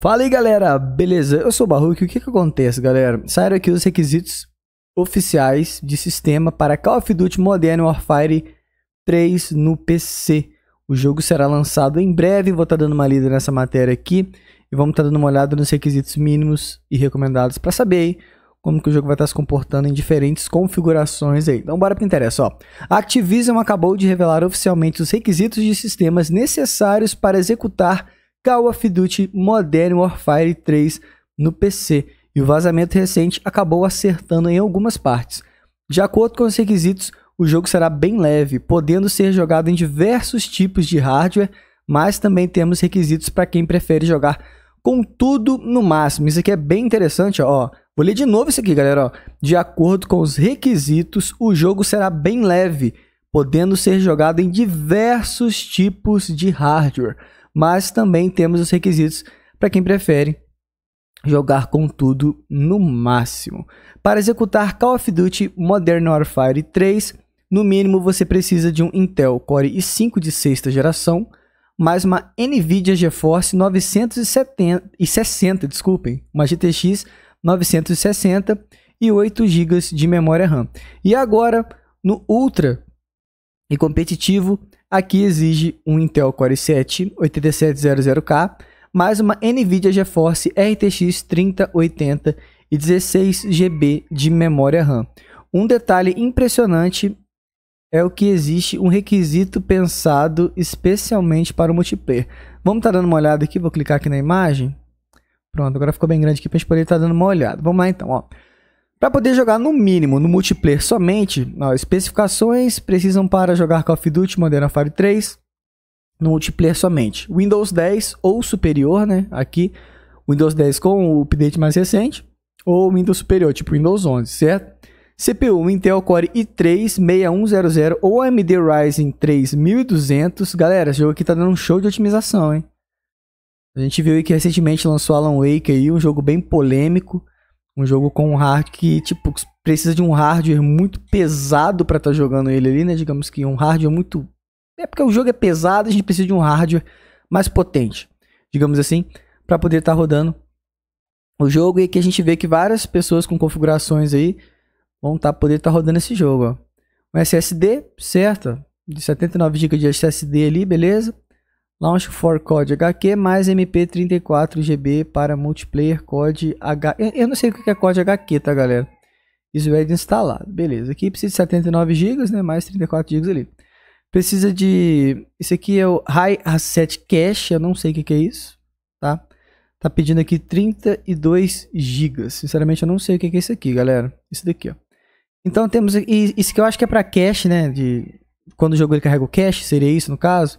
Fala aí, galera! Beleza? Eu sou o Barruque. O que que acontece, galera? Saíram aqui os requisitos oficiais de sistema para Call of Duty Modern Warfare 3 no PC. O jogo será lançado em breve. Vou estar tá dando uma lida nessa matéria aqui. E vamos estar tá dando uma olhada nos requisitos mínimos e recomendados para saber aí como que o jogo vai estar tá se comportando em diferentes configurações aí. Então bora para o interesse, ó. A Activision acabou de revelar oficialmente os requisitos de sistemas necessários para executar Call of Duty Modern Warfare 3 no PC, e o vazamento recente acabou acertando em algumas partes. De acordo com os requisitos, o jogo será bem leve, podendo ser jogado em diversos tipos de hardware, mas também temos requisitos para quem prefere jogar com tudo no máximo. Isso aqui é bem interessante, ó. Vou ler de novo isso aqui, galera. Ó. De acordo com os requisitos, o jogo será bem leve, podendo ser jogado em diversos tipos de hardware mas também temos os requisitos para quem prefere jogar com tudo no máximo. Para executar Call of Duty Modern Warfare 3, no mínimo você precisa de um Intel Core i5 de sexta geração, mais uma Nvidia GeForce 960, desculpem, uma GTX 960 e 8 GB de memória RAM. E agora, no Ultra e competitivo, Aqui exige um Intel Core i7 8700K, mais uma NVIDIA GeForce RTX 3080 e 16 GB de memória RAM. Um detalhe impressionante é o que existe um requisito pensado especialmente para o multiplayer. Vamos estar tá dando uma olhada aqui, vou clicar aqui na imagem. Pronto, agora ficou bem grande aqui para a gente poder estar tá dando uma olhada. Vamos lá então, ó. Para poder jogar no mínimo no multiplayer somente, ó, especificações precisam para jogar Call of Duty Modern Warfare 3 no multiplayer somente. Windows 10 ou superior, né? Aqui, Windows 10 com o update mais recente ou Windows superior, tipo Windows 11, certo? CPU Intel Core i3-6100 ou AMD Ryzen 3200. Galera, esse jogo aqui tá dando um show de otimização, hein? A gente viu aí que recentemente lançou Alan Wake aí, um jogo bem polêmico. Um jogo com um hard que, tipo, precisa de um hardware muito pesado para estar tá jogando ele ali, né? Digamos que um hardware muito. É porque o jogo é pesado, a gente precisa de um hardware mais potente, digamos assim, para poder estar tá rodando o jogo. E que a gente vê que várias pessoas com configurações aí vão tá, poder estar tá rodando esse jogo. Ó. Um SSD, certo? De 79 GB de SSD ali, beleza. Launch for code HQ mais MP34 GB para multiplayer code H. Eu não sei o que é code HQ, tá galera? Isso é de instalado. Beleza. Aqui precisa de 79 GB, né? Mais 34 GB ali. Precisa de. Isso aqui é o High Asset Cache. Eu não sei o que, é isso. Tá? Tá pedindo aqui 32 GB. Sinceramente, eu não sei o que, é isso aqui, galera. Isso daqui, ó. Então temos. Isso que eu acho que é para cache, né? De... Quando o jogo ele carrega o cache, seria isso no caso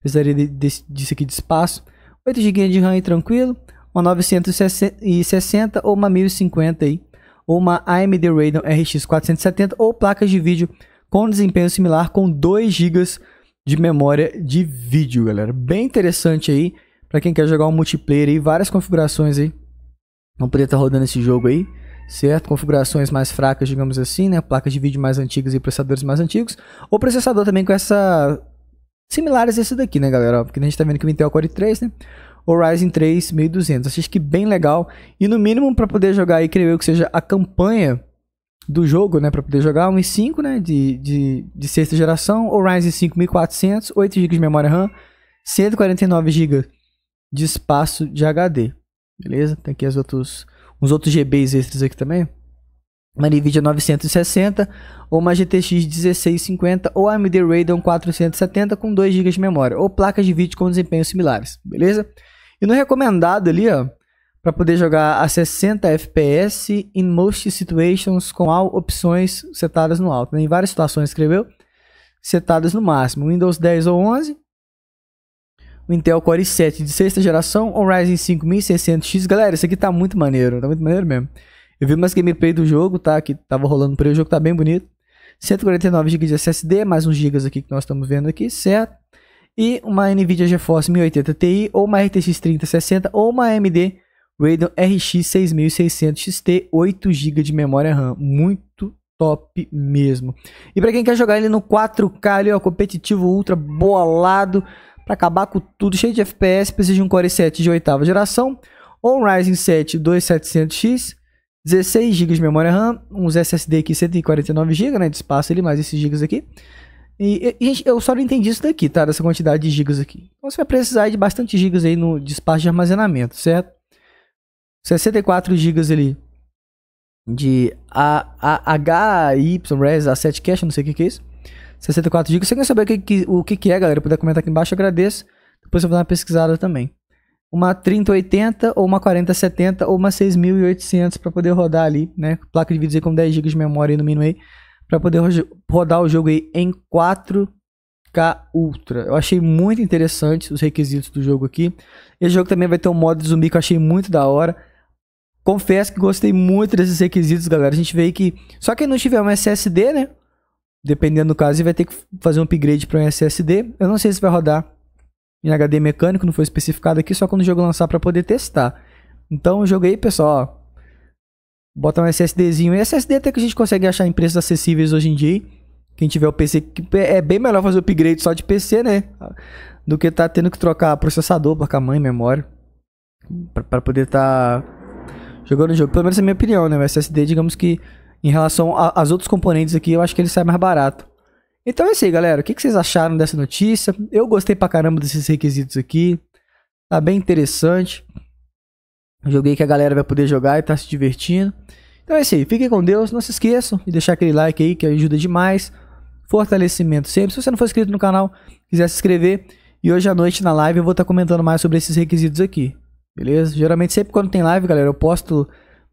precisaria de, de, disso aqui de espaço. 8 GB de RAM e tranquilo. Uma 960 ou uma 1050 aí. Ou uma AMD Radeon RX 470 ou placas de vídeo com desempenho similar com 2 GB de memória de vídeo, galera. Bem interessante aí para quem quer jogar um multiplayer aí, várias configurações aí. não poder estar tá rodando esse jogo aí, certo? Configurações mais fracas, digamos assim, né? Placas de vídeo mais antigas e processadores mais antigos. Ou processador também com essa similares a esse daqui, né, galera? Porque a gente tá vendo que o Intel Core 3, né? O Ryzen 3 1200. Achei que bem legal. E no mínimo, para poder jogar e creio que seja a campanha do jogo, né? Para poder jogar, um i5, né? De, de, de sexta geração. O Ryzen 5 1400, 8 GB de memória RAM, 149 GB de espaço de HD. Beleza? Tem aqui as outros, uns outros GBs extras aqui também uma NVIDIA 960 ou uma GTX 1650 ou AMD Radeon 470 com 2 GB de memória ou placas de vídeo com desempenho similares, beleza? E no recomendado ali, ó, para poder jogar a 60 FPS in most situations com all opções setadas no alto. Né? Em várias situações escreveu setadas no máximo, Windows 10 ou 11, o Intel Core i7 de sexta geração ou Ryzen 5600X. Galera, isso aqui tá muito maneiro, tá muito maneiro mesmo. Eu vi umas gameplay do jogo, tá? Que tava rolando por aí, o jogo tá bem bonito. 149 GB de SSD, mais uns gigas aqui que nós estamos vendo aqui, certo? E uma NVIDIA GeForce 1080 Ti, ou uma RTX 3060, ou uma AMD Radeon RX 6600 XT, 8 GB de memória RAM. Muito top mesmo. E para quem quer jogar ele no 4K, ali é competitivo ultra bolado, para acabar com tudo, cheio de FPS, precisa de um Core 7 de oitava geração, ou um Ryzen 7 2700X, 16 GB de memória RAM, uns SSD aqui 149 GB, né, de espaço ali, mais esses gigas aqui. E, gente, eu só não entendi isso daqui, tá, dessa quantidade de gigas aqui. Então você vai precisar de bastante gigas aí no de espaço de armazenamento, certo? 64 gigas ali de HYRES A7 Cache, não sei o que, que é isso. 64 GB. Se você quer saber o que, que, o que, que é, galera, poder comentar aqui embaixo, eu agradeço. Depois eu vou dar uma pesquisada também uma 3080 ou uma 4070 ou uma 6800 para poder rodar ali, né? Placa de vídeo com 10 GB de memória e no mínimo para poder rodar o jogo aí em 4K Ultra. Eu achei muito interessante os requisitos do jogo aqui. Esse jogo também vai ter um modo de zumbi que eu achei muito da hora. Confesso que gostei muito desses requisitos, galera. A gente vê que só quem não tiver um SSD, né? Dependendo do caso, vai ter que fazer um upgrade para um SSD. Eu não sei se vai rodar em HD mecânico, não foi especificado aqui, só quando o jogo lançar para poder testar. Então eu joguei, pessoal, ó, bota um SSDzinho. E SSD até que a gente consegue achar em preços acessíveis hoje em dia. Quem tiver o PC, é bem melhor fazer o upgrade só de PC, né? Do que tá tendo que trocar processador, placa-mãe, memória. para poder tá jogando o jogo. Pelo menos é a minha opinião, né? O SSD, digamos que em relação às outros componentes aqui, eu acho que ele sai mais barato. Então é isso aí, galera. O que vocês acharam dessa notícia? Eu gostei pra caramba desses requisitos aqui. Tá bem interessante. Joguei que a galera vai poder jogar e tá se divertindo. Então é isso aí. Fiquem com Deus. Não se esqueçam de deixar aquele like aí que ajuda demais. Fortalecimento sempre. Se você não for inscrito no canal, quiser se inscrever. E hoje à noite na live eu vou estar tá comentando mais sobre esses requisitos aqui. Beleza? Geralmente sempre quando tem live, galera, eu posto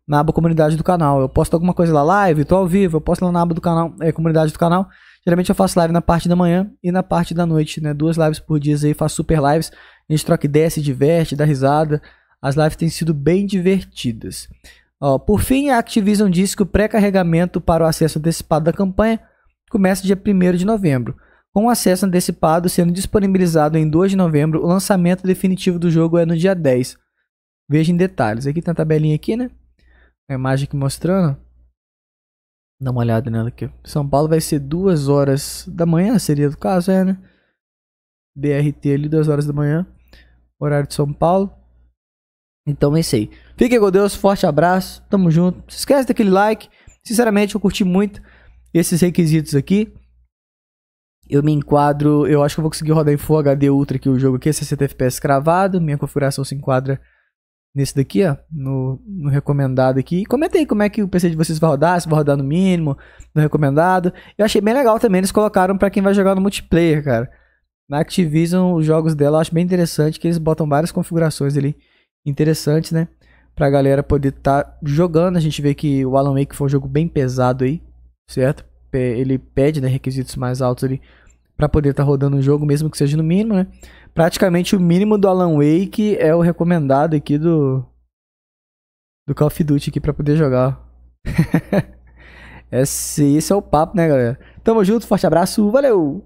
na aba comunidade do canal. Eu posto alguma coisa lá, live, tô ao vivo, eu posto lá na aba do canal, é, comunidade do canal. Geralmente eu faço live na parte da manhã e na parte da noite, né? Duas lives por dia aí, faço super lives. A gente troca ideia, se diverte, dá risada. As lives têm sido bem divertidas. Ó, por fim, a Activision disse que o pré-carregamento para o acesso antecipado da campanha começa dia 1 de novembro. Com o acesso antecipado sendo disponibilizado em 2 de novembro, o lançamento definitivo do jogo é no dia 10. Veja em detalhes. Aqui tem a tabelinha aqui, né? a imagem aqui mostrando. Dá uma olhada nela aqui. São Paulo vai ser 2 horas da manhã, seria do caso, é, né? BRT ali, 2 horas da manhã. Horário de São Paulo. Então é isso aí. Fiquem com Deus, forte abraço, tamo junto. Não se esquece daquele like. Sinceramente, eu curti muito esses requisitos aqui. Eu me enquadro, eu acho que eu vou conseguir rodar em Full HD Ultra aqui o jogo aqui, 60 FPS cravado, minha configuração se enquadra nesse daqui, ó, no, no, recomendado aqui. Comentei comenta aí como é que o PC de vocês vai rodar, se vai rodar no mínimo, no recomendado. Eu achei bem legal também, eles colocaram para quem vai jogar no multiplayer, cara. Na Activision, os jogos dela eu acho bem interessante, que eles botam várias configurações ali interessantes, né? Pra galera poder estar tá jogando. A gente vê que o Alan Wake foi um jogo bem pesado aí, certo? Ele pede né, requisitos mais altos ali para poder estar tá rodando o jogo, mesmo que seja no mínimo, né? Praticamente o mínimo do Alan Wake é o recomendado aqui do do Call of Duty aqui para poder jogar. esse, esse é o papo, né, galera? Tamo junto, forte abraço, valeu!